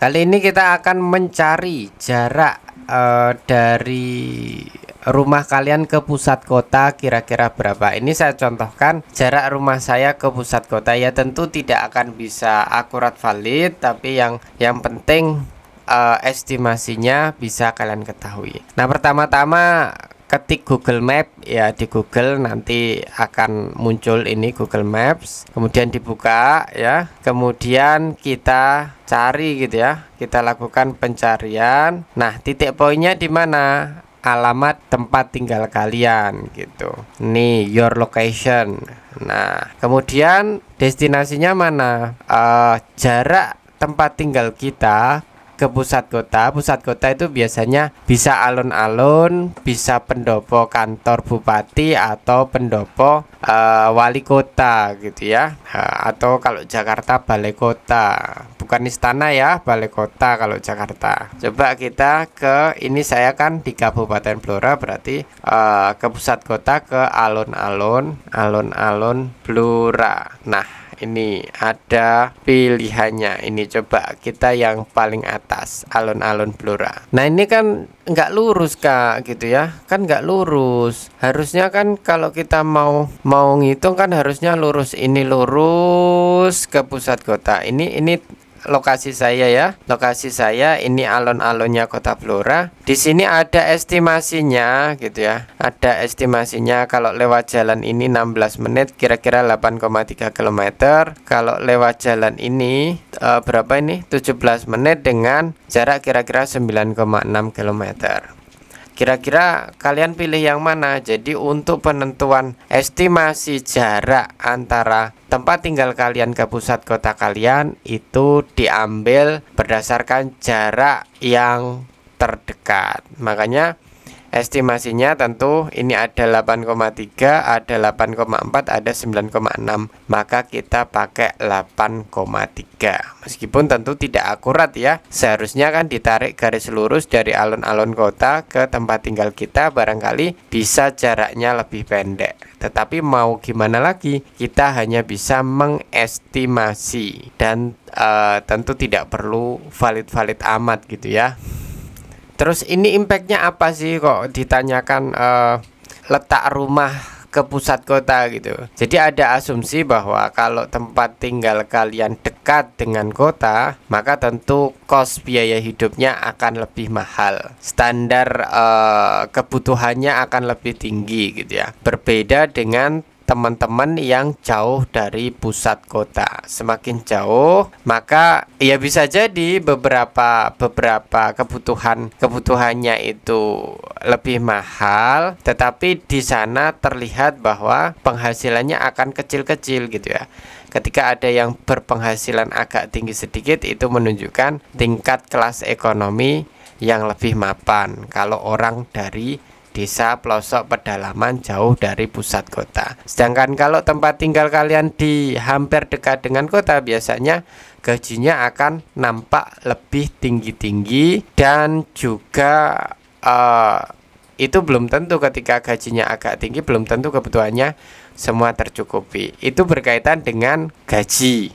Kali ini kita akan mencari jarak uh, dari rumah kalian ke pusat kota kira-kira berapa ini saya contohkan jarak rumah saya ke pusat kota ya tentu tidak akan bisa akurat valid tapi yang yang penting uh, estimasinya bisa kalian ketahui nah pertama-tama ketik Google Map ya di Google nanti akan muncul ini Google Maps kemudian dibuka ya kemudian kita cari gitu ya kita lakukan pencarian nah titik poinnya di mana alamat tempat tinggal kalian gitu nih your location nah kemudian destinasinya mana uh, jarak tempat tinggal kita ke pusat kota. Pusat kota itu biasanya bisa alun-alun, bisa pendopo kantor bupati atau pendopo uh, wali kota gitu ya. Uh, atau kalau Jakarta balai kota. Bukan istana ya, balai kota kalau Jakarta. Coba kita ke ini saya kan di Kabupaten Blora berarti uh, ke pusat kota ke alun-alun, alun-alun Blora. Nah, ini ada pilihannya ini coba kita yang paling atas alun-alun Blora nah ini kan nggak lurus kak gitu ya kan nggak lurus harusnya kan kalau kita mau mau ngitung kan harusnya lurus ini lurus ke pusat kota ini ini lokasi saya ya. Lokasi saya ini alon-alonnya Kota Blora. Di sini ada estimasinya gitu ya. Ada estimasinya kalau lewat jalan ini 16 menit kira-kira 8,3 km. Kalau lewat jalan ini e, berapa ini? 17 menit dengan jarak kira-kira 9,6 km. Kira-kira kalian pilih yang mana? Jadi untuk penentuan estimasi jarak antara tempat tinggal kalian ke pusat kota kalian itu diambil berdasarkan jarak yang terdekat. Makanya Estimasinya tentu ini ada 8,3, ada 8,4, ada 9,6 Maka kita pakai 8,3 Meskipun tentu tidak akurat ya Seharusnya kan ditarik garis lurus dari alun-alun kota ke tempat tinggal kita Barangkali bisa jaraknya lebih pendek Tetapi mau gimana lagi Kita hanya bisa mengestimasi Dan uh, tentu tidak perlu valid-valid amat gitu ya Terus ini impactnya apa sih kok ditanyakan uh, letak rumah ke pusat kota gitu. Jadi ada asumsi bahwa kalau tempat tinggal kalian dekat dengan kota, maka tentu kos biaya hidupnya akan lebih mahal. Standar uh, kebutuhannya akan lebih tinggi gitu ya. Berbeda dengan teman-teman yang jauh dari pusat kota. Semakin jauh, maka ya bisa jadi beberapa beberapa kebutuhan kebutuhannya itu lebih mahal, tetapi di sana terlihat bahwa penghasilannya akan kecil-kecil gitu ya ketika ada yang berpenghasilan agak tinggi sedikit itu menunjukkan tingkat kelas ekonomi yang lebih mapan kalau orang dari desa pelosok pedalaman jauh dari pusat kota. Sedangkan kalau tempat tinggal kalian di hampir dekat dengan kota biasanya gajinya akan nampak lebih tinggi-tinggi dan juga uh, itu belum tentu ketika gajinya agak tinggi belum tentu kebutuhannya semua tercukupi. Itu berkaitan dengan gaji.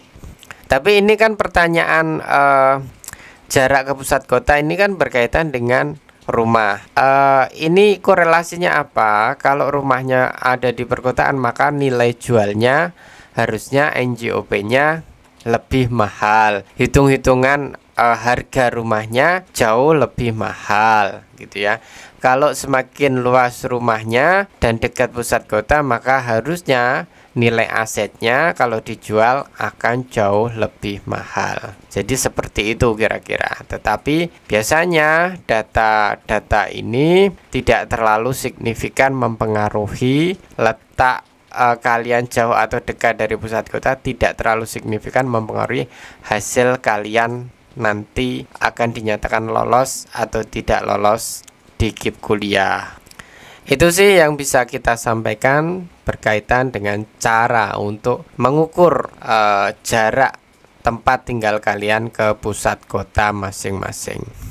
Tapi ini kan pertanyaan uh, jarak ke pusat kota ini kan berkaitan dengan rumah. Uh, ini korelasinya apa? Kalau rumahnya ada di perkotaan, maka nilai jualnya harusnya NJOP-nya lebih mahal. Hitung-hitungan uh, harga rumahnya jauh lebih mahal, gitu ya. Kalau semakin luas rumahnya dan dekat pusat kota, maka harusnya nilai asetnya kalau dijual akan jauh lebih mahal. Jadi seperti itu kira-kira. Tetapi biasanya data-data ini tidak terlalu signifikan mempengaruhi letak uh, kalian jauh atau dekat dari pusat kota tidak terlalu signifikan mempengaruhi hasil kalian nanti akan dinyatakan lolos atau tidak lolos di KIP kuliah. Itu sih yang bisa kita sampaikan berkaitan dengan cara untuk mengukur e, jarak tempat tinggal kalian ke pusat kota masing-masing.